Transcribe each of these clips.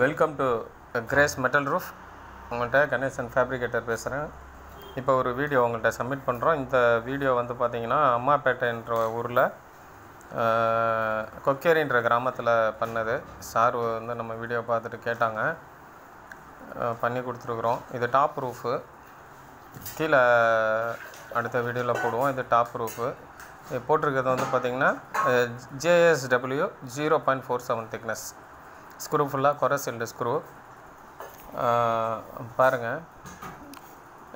welcome to Grace metal roof உங்கள்கிட்ட Ganesan fabricator பேசுகிறேன் இப்போ ஒரு வீடியோ உங்கள்கிட்ட சப்மிட் பண்ணுறோம் இந்த வீடியோ வந்து பார்த்திங்கன்னா அம்மாப்பேட்டைன்ற ஊரில் கொக்கேரின்ற கிராமத்தில் பண்ணது சார் வந்து நம்ம வீடியோ பார்த்துட்டு கேட்டாங்க பண்ணி கொடுத்துருக்குறோம் இது டாப் ரூஃபு கீழே அடுத்த வீடியோவில் போடுவோம் இது டாப் ரூஃபு போட்டிருக்கிறது வந்து பார்த்திங்கன்னா JSW zero point four seven thickness screw ஃபுல்லாக குறை சில்டு ஸ்க்ரூ பாருங்கள்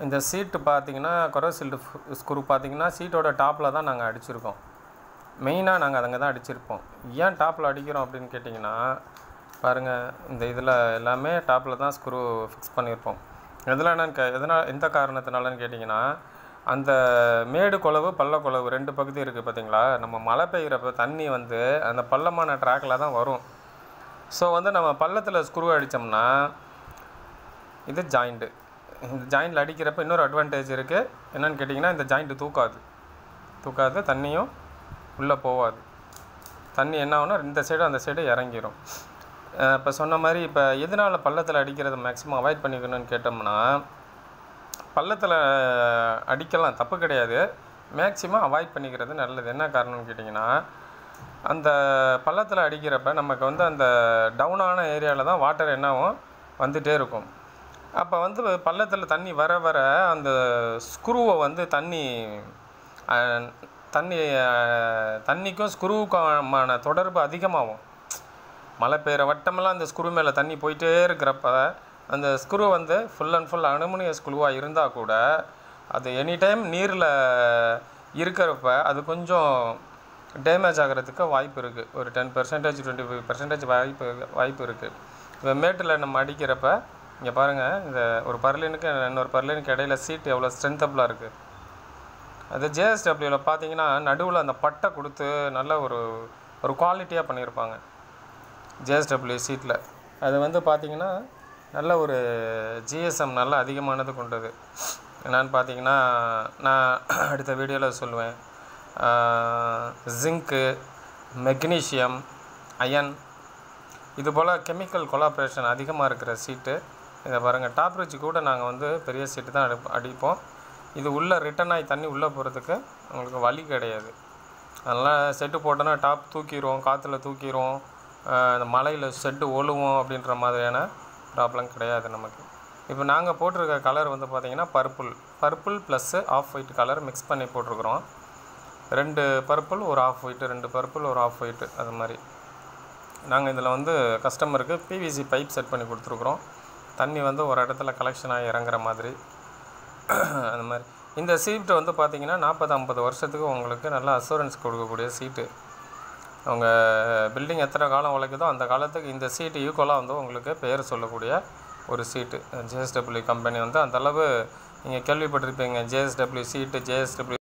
இந்த சீட்டு பார்த்திங்கன்னா குறை சில்டு ஸ்க்ரூ பார்த்திங்கன்னா சீட்டோட டாப்பில் தான் நாங்கள் அடிச்சிருக்கோம் மெயினாக நாங்கள் அதங்க தான் அடிச்சிருப்போம் ஏன் டாப்பில் அடிக்கிறோம் அப்படின்னு கேட்டிங்கன்னா பாருங்கள் இந்த இதில் எல்லாமே டாப்பில் தான் ஸ்க்ரூ ஃபிக்ஸ் பண்ணியிருப்போம் எதில் என்னன்னு கே எதனால் எந்த காரணத்தினாலன்னு கேட்டிங்கன்னா அந்த மேடு குழவு பள்ள குழவு ரெண்டு பகுதி இருக்குது பார்த்தீங்களா நம்ம மழை பெய்கிறப்ப தண்ணி வந்து அந்த பள்ளமான ட்ராக்கில் தான் வரும் ஸோ வந்து நம்ம பள்ளத்தில் ஸ்க்ரூ அடித்தோம்னா இது ஜாயிண்ட்டு இந்த ஜாயிண்டில் அடிக்கிறப்ப இன்னொரு அட்வான்டேஜ் இருக்குது என்னென்னு கேட்டிங்கன்னா இந்த ஜாயிண்ட்டு தூக்காது தூக்காது தண்ணியும் உள்ளே போகாது தண்ணி என்ன ஆகுனா இந்த சைடு அந்த சைடு இறங்கிடும் இப்போ சொன்ன மாதிரி இப்போ எதனால் பள்ளத்தில் அடிக்கிறத மேக்ஸிமம் அவாய்ட் பண்ணிக்கணும்னு கேட்டோம்னா பள்ளத்தில் அடிக்கலாம் தப்பு கிடையாது மேக்ஸிமம் அவாய்ட் பண்ணிக்கிறது நல்லது என்ன காரணம்னு கேட்டிங்கன்னா அந்த பள்ளத்தில் அடிக்கிறப்ப நமக்கு வந்து அந்த டவுனான ஏரியாவில் தான் வாட்டர் என்னாகும் வந்துகிட்டே இருக்கும் அப்போ வந்து பள்ளத்தில் தண்ணி வர வர அந்த ஸ்க்ரூவை வந்து தண்ணி தண்ணி தண்ணிக்கும் ஸ்க்ரூவுக்குமான தொடர்பு அதிகமாகும் மழை பெய்கிற வட்டமெல்லாம் அந்த ஸ்க்ரூ மேலே தண்ணி போயிட்டே இருக்கிறப்ப அந்த ஸ்க்ரூ வந்து ஃபுல் அண்ட் ஃபுல் அனுமனிய ஸ்க்ரூவாக இருந்தால் கூட அது எனி டைம் நீரில் இருக்கிறப்ப அது கொஞ்சம் டேமேஜ் ஆகிறதுக்கு வாய்ப்பு இருக்குது ஒரு ten percentage twenty five percentage வாய்ப்பு வாய்ப்பு இருக்குது இப்போ மேட்டில் நம்ம அடிக்கிறப்ப இங்கே பாருங்கள் இந்த ஒரு பர்லினுக்கு இன்னொரு பர்லினுக்கு இடையில சீட் எவ்வளோ ஸ்ட்ரென்த்தபிளாக இருக்குது அது ஜேஎஸ்டபிள்யூவில் பார்த்தீங்கன்னா நடுவில் அந்த பட்டை கொடுத்து நல்ல ஒரு ஒரு குவாலிட்டியாக பண்ணியிருப்பாங்க ஜேஎஸ்டபிள்யூ சீட்டில் அது வந்து பார்த்திங்கன்னா நல்ல ஒரு ஜிஎஸ்எம் நல்லா அதிகமானது கொண்டது என்னன்னு பார்த்தீங்கன்னா நான் அடுத்த வீடியோவில் சொல்லுவேன் ஜிங்க்கு மெக்னீஷியம் அயன் இதுபோல் கெமிக்கல் கொலாபரேஷன் அதிகமாக இருக்கிற சீட்டு இதை பாருங்கள் டாப் ரிச் கூட நாங்கள் வந்து பெரிய சீட்டு தான் அடி அடிப்போம் இது உள்ளே ரிட்டன் ஆகி தண்ணி உள்ளே போகிறதுக்கு உங்களுக்கு வழி கிடையாது அதனால் செட்டு போட்டோன்னா டாப் தூக்கிடுவோம் காற்றுல தூக்கிடுவோம் இந்த மலையில் செட்டு ஒழுவோம் அப்படின்ற மாதிரியான ப்ராப்ளம் கிடையாது நமக்கு இப்போ நாங்கள் போட்டிருக்க கலர் வந்து பார்த்திங்கன்னா purple purple plus off white colour mix பண்ணி போட்டிருக்குறோம் ரெண்டு பர்பிள் ஒரு ஆஃப் ஒயிட்டு ரெண்டு பர்பிள் ஒரு ஆஃப் ஒயிட்டு அது மாதிரி நாங்கள் இதில் வந்து கஸ்டமருக்கு பிவிசி பைப் செட் பண்ணி கொடுத்துருக்குறோம் தண்ணி வந்து ஒரு இடத்துல கலெக்ஷன் ஆகி இறங்குற மாதிரி அந்த மாதிரி இந்த சீட்டு வந்து பார்த்திங்கன்னா நாற்பது ஐம்பது வருஷத்துக்கு உங்களுக்கு நல்ல அசூரன்ஸ் கொடுக்கக்கூடிய சீட்டு அவங்க பில்டிங் எத்தனை காலம் உழைக்குதோ அந்த காலத்துக்கு இந்த சீட்டு ஈக்குவலாக வந்து உங்களுக்கு பேர் சொல்லக்கூடிய ஒரு சீட்டு ஜேஎஸ்டபிள்யூ கம்பெனி வந்து அந்தளவு நீங்கள் கேள்விப்பட்டிருப்பீங்க ஜேஎஸ்டபிள்யூ சீட்டு ஜேஎஸ்டபிள்யூ